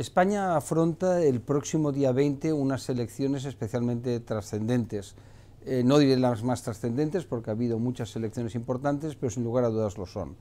España afronta el próximo día 20 unas elecciones especialmente trascendentes. Eh, no diré las más trascendentes porque ha habido muchas elecciones importantes, pero sin lugar a dudas lo son.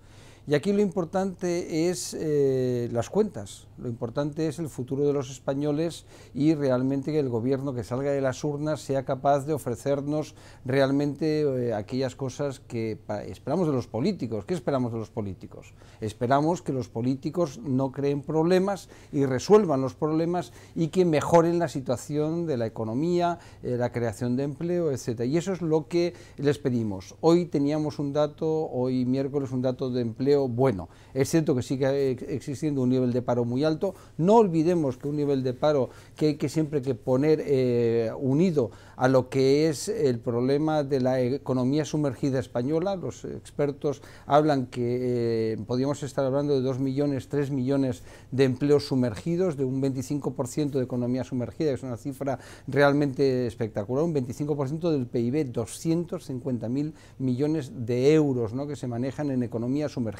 Y aquí lo importante es eh, las cuentas, lo importante es el futuro de los españoles y realmente que el gobierno que salga de las urnas sea capaz de ofrecernos realmente eh, aquellas cosas que esperamos de los políticos. ¿Qué esperamos de los políticos? Esperamos que los políticos no creen problemas y resuelvan los problemas y que mejoren la situación de la economía, eh, la creación de empleo, etc. Y eso es lo que les pedimos. Hoy teníamos un dato, hoy miércoles un dato de empleo bueno. Es cierto que sigue existiendo un nivel de paro muy alto. No olvidemos que un nivel de paro que hay que siempre que poner eh, unido a lo que es el problema de la economía sumergida española. Los expertos hablan que eh, podríamos estar hablando de 2 millones, 3 millones de empleos sumergidos, de un 25% de economía sumergida, que es una cifra realmente espectacular, un 25% del PIB, 250.000 millones de euros ¿no? que se manejan en economía sumergida.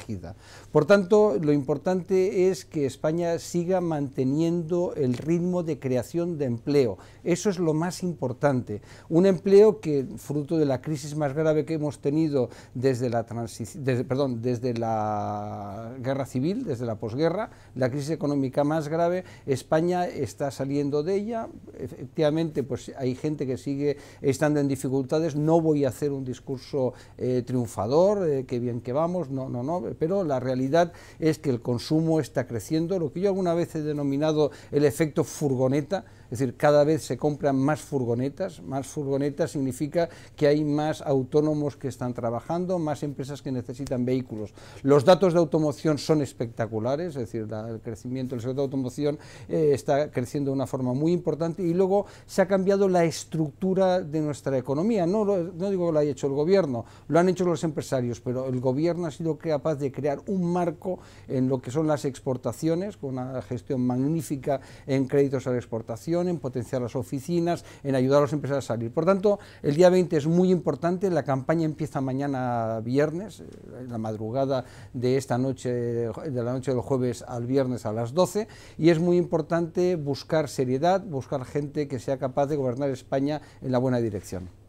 Por tanto, lo importante es que España siga manteniendo el ritmo de creación de empleo. Eso es lo más importante. Un empleo que, fruto de la crisis más grave que hemos tenido desde la, desde, perdón, desde la guerra civil, desde la posguerra, la crisis económica más grave, España está saliendo de ella. Efectivamente, pues hay gente que sigue estando en dificultades. No voy a hacer un discurso eh, triunfador, eh, que bien que vamos, no, no, no pero la realidad es que el consumo está creciendo, lo que yo alguna vez he denominado el efecto furgoneta, es decir, cada vez se compran más furgonetas, más furgonetas significa que hay más autónomos que están trabajando, más empresas que necesitan vehículos. Los datos de automoción son espectaculares, es decir, el crecimiento del sector de automoción eh, está creciendo de una forma muy importante y luego se ha cambiado la estructura de nuestra economía, no, no digo que lo haya hecho el gobierno, lo han hecho los empresarios, pero el gobierno ha sido capaz de crear un marco en lo que son las exportaciones, con una gestión magnífica en créditos a la exportación, en potenciar las oficinas, en ayudar a las empresas a salir. Por tanto, el día 20 es muy importante, la campaña empieza mañana viernes, en eh, la madrugada de esta noche, de la noche del jueves al viernes a las 12, y es muy importante buscar seriedad, buscar gente que sea capaz de gobernar España en la buena dirección.